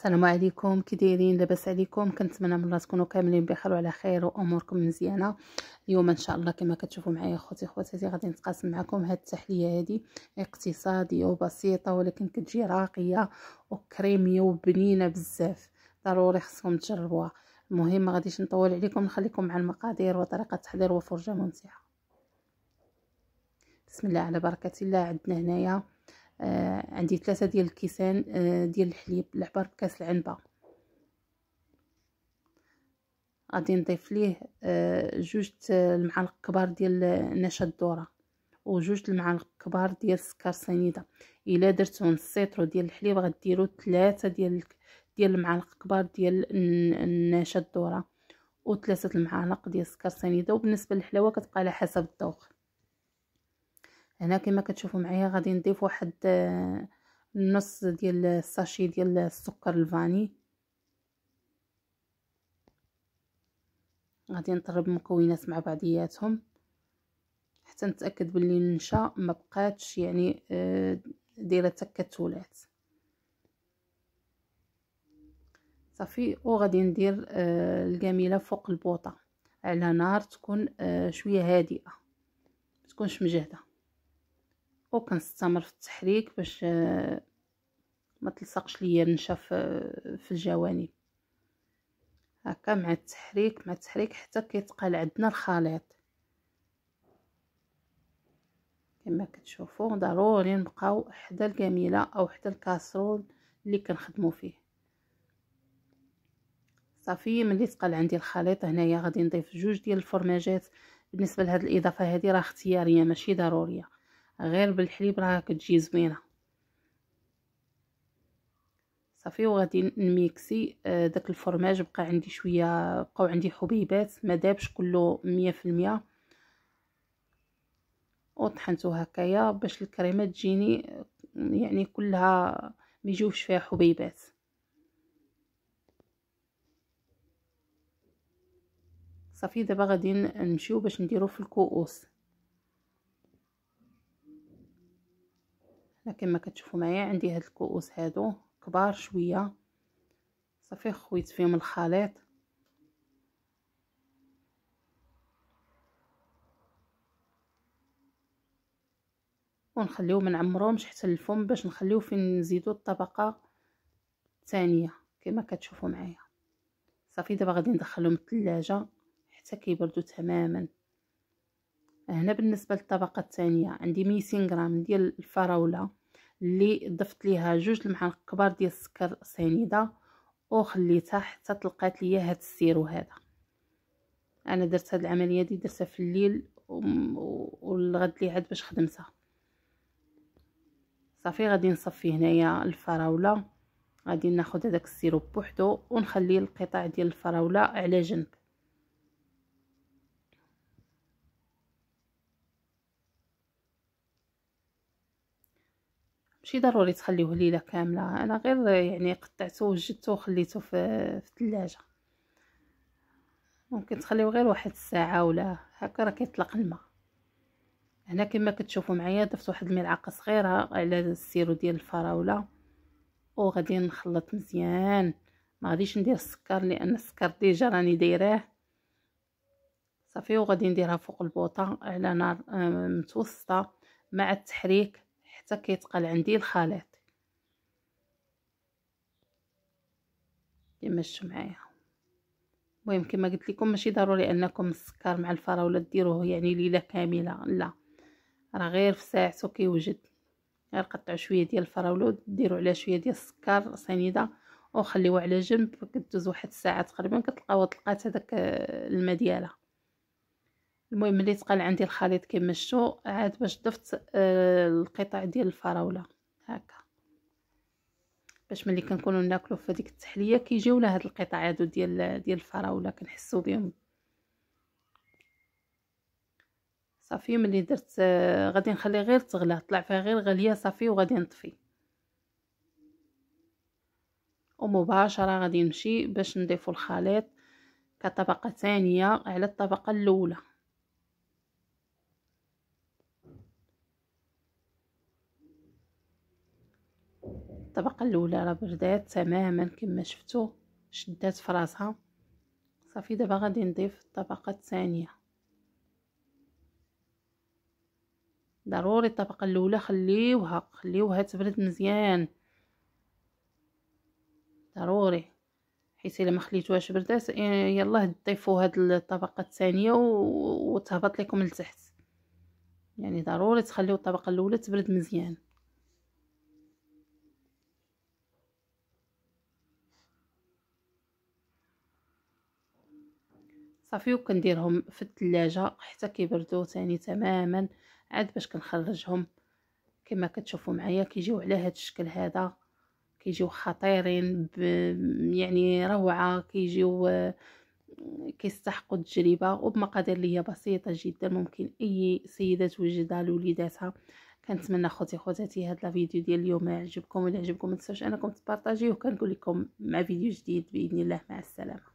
السلام عليكم كي دايرين لاباس عليكم كنتمنى من الله تكونوا كاملين بخير وعلى خير واموركم مزيانه اليوم ان شاء الله كما كتشوفوا معايا خوتي خواتاتي غادي نتقاسم معكم هاد التحليه هادي اقتصاديه وبسيطه ولكن كتجي راقيه وكريميه وبنينه بزاف ضروري خصكم تجربوها المهم ما غاديش نطول عليكم نخليكم مع المقادير وطريقه التحضير وفرجه ممتعه بسم الله على بركه الله عندنا هنايا آه عندي ثلاثة ديال الكيسان آه ديال الحليب العبار بكاس العنبة غادي نضيف ليه آه جوج المعالق كبار ديال نشا الدورة وجوج المعالق كبار ديال السكر سنيدة الا درتو السيترو ديال الحليب غديرو ثلاثة ديال ديال المعالق كبار ديال النشا الدورة وثلاثة المعالق ديال السكر سنيدة وبالنسبة للحلاوة كتبقى على حسب الذوق هنا كما كتشوفوا معايا غادي نضيف واحد آه، نص ديال الساشي ديال السكر الفاني غادي نطرب المكونات مع بعضياتهم حتى نتاكد باللي النشا ما بقاتش يعني آه، دايره تكتلات صافي وغادي ندير آه، الجميله فوق البوطه على نار تكون شويه هادئه ما تكونش مجهده وكنستمر في التحريك باش آه، ما تلصقش ليا النشا في الجوانب هكا مع التحريك مع التحريك حتى كيتقال عندنا الخليط كما كتشوفوا ضروري نبقاو حدا الكميله او حدا الكاسرول اللي كنخدموا فيه صافي ملي تقال عندي الخليط هنايا غادي نضيف جوج ديال الفرماجات بالنسبه لهاد الاضافه هذه راه اختياريه ماشي ضروريه غير بالحليب راه كتجي زوينه صافي وغادي نميكسي آه، داك الفرماج بقى عندي شويه بقاو عندي حبيبات ما دابش كله المية وطحنته هكايا باش الكريمه تجيني يعني كلها ما يجوش فيها حبيبات صافي دابا غادي نمشيو باش نديرو في الكؤوس كما كتشوفوا معايا عندي هاد الكؤوس هادو كبار شويه صافي خويت فيهم الخليط ونخليوه ما نعمروهمش حتى الفم باش نخليوه فين نزيدو الطبقه الثانيه كما كتشوفوا معايا صافي دابا غادي ندخلهم الثلاجه حتى كيبردوا تماما هنا بالنسبه للطبقه الثانيه عندي 200 غرام ديال الفراوله اللي ضفت ليها جوج المعالق كبار ديال السكر سنيده وخليتها حتى تلقات ليا هاد السيرو هذا انا درت هاد العمليه دي درتها في الليل والغد لي عاد باش خدمتها صافي غادي نصفي هنايا الفراوله غادي ناخذ هذاك السيرو بوحدو ونخلي القطع ديال الفراوله على جنب ماشي ضروري تخليوه ليله كامله انا غير يعني قطعته وجدته وخليته في الثلاجه ممكن تخليوه غير واحد الساعه ولا هكا راه كيطلق الماء هنا كما كتشوفوا معايا درت واحد الملعقه صغيره على السيرو ديال الفراوله وغادي نخلط مزيان ما غاديش ندير السكر لان السكر ديجا راني دايراه صافي وغادي نديرها فوق البوطه على نار آه، متوسطه مع التحريك حتى كيتقال عندي الخليط يمشوا معايا المهم كما قلت لكم ماشي ضروري انكم السكر مع الفراوله ديروه يعني ليله كامله لا راه غير في ساعته كيوجد غير قطعوا شويه ديال الفراوله وديروا عليها شويه ديال السكر سنيده وخليوه على جنب كدوز واحد الساعه تقريبا كتلقاو طلقات هذاك الماء ديالها المهم ملي تقال عندي الخليط كيما شتو عاد باش ضفت آه القطع ديال الفراوله هكا باش ملي كنكونوا ناكلو في هذيك التحليه كيجيو هاد القطع هادو ديال ديال الفراوله كنحسو بهم صافي ملي درت آه غادي نخلي غير تغلى طلع فيها غير غليه صافي وغادي نطفي ومباشره غادي نمشي باش نضيفو الخليط كطبقه ثانيه على الطبقه الاولى الطبقه الاولى راه بردات تماما كما شفتوا شدات فراسها صافي دابا غادي نضيف الطبقه الثانيه ضروري الطبقه الاولى خليوها خليوها تبرد مزيان ضروري حيت الا ما خليتوهاش بردات إيه، يلا ضيفوا هاد الطبقه الثانيه وتهبط لكم لتحت يعني ضروري تخليو الطبقه الاولى تبرد مزيان صافي وكنديرهم في الثلاجه حتى كيبردوا ثاني تماما عاد باش كنخرجهم كما كتشوفوا معايا كيجيو على هذا الشكل هذا كيجيو خطيرين يعني روعه كيجيو آه، كيستحقوا التجربه وبمقادير اللي هي بسيطه جدا ممكن اي سيده توجدها لوليداتها كنتمنى خوتي خواتاتي هاد لا فيديو ديال اليوم يعجبكم ولا عجبكم ما تنساوش انكم تبارطاجيوه كنقول لكم مع فيديو جديد باذن الله مع السلامه